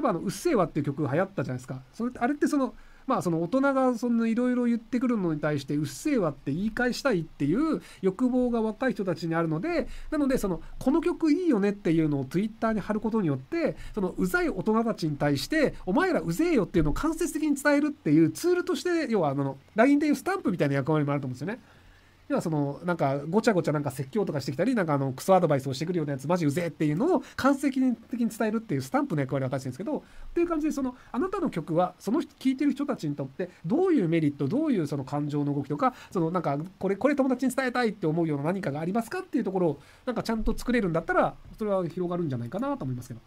えばあの「うっせぇわ」っていう曲が流行ったじゃないですかそれあれってそのまあその大人がそいろいろ言ってくるのに対して「うっせぇわ」って言い返したいっていう欲望が若い人たちにあるのでなのでそのこの曲いいよねっていうのを twitter に貼ることによってそのうざい大人たちに対して「お前らうぜえよ」っていうのを間接的に伝えるっていうツールとして要はあの LINE でいうスタンプみたいな役割もあると思うんですよね。要はそのなんかごちゃごちゃなんか説教とかしてきたりなんかあのクソアドバイスをしてくるようなやつマジうぜえっていうのを間接的に伝えるっていうスタンプの役割を果たしてるんですけどっていう感じでそのあなたの曲はその聴いてる人たちにとってどういうメリットどういうその感情の動きとかそのなんかこれこれ友達に伝えたいって思うような何かがありますかっていうところをなんかちゃんと作れるんだったらそれは広がるんじゃないかなと思いますけど。